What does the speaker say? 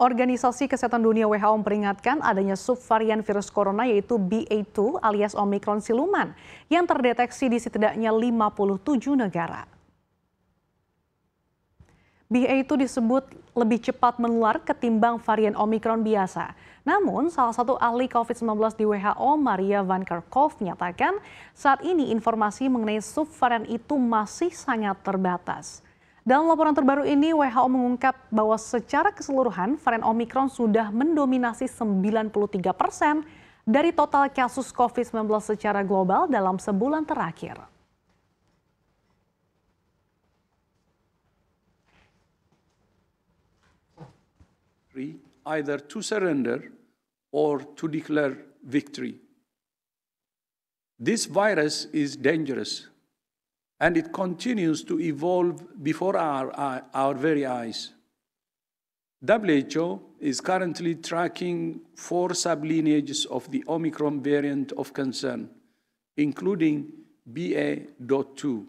Organisasi Kesehatan Dunia WHO memperingatkan adanya subvarian virus corona yaitu BA2 alias Omikron siluman yang terdeteksi di setidaknya 57 negara. BA2 disebut lebih cepat menular ketimbang varian Omikron biasa. Namun, salah satu ahli COVID-19 di WHO, Maria Van Kerkhove, menyatakan saat ini informasi mengenai subvarian itu masih sangat terbatas. Dalam laporan terbaru ini, WHO mengungkap bahwa secara keseluruhan varian Omicron sudah mendominasi 93 persen dari total kasus COVID-19 secara global dalam sebulan terakhir. Either to surrender or to declare victory. This virus is dangerous and it continues to evolve before our, our, our very eyes. WHO is currently tracking four sublineages of the Omicron variant of concern, including BA.2.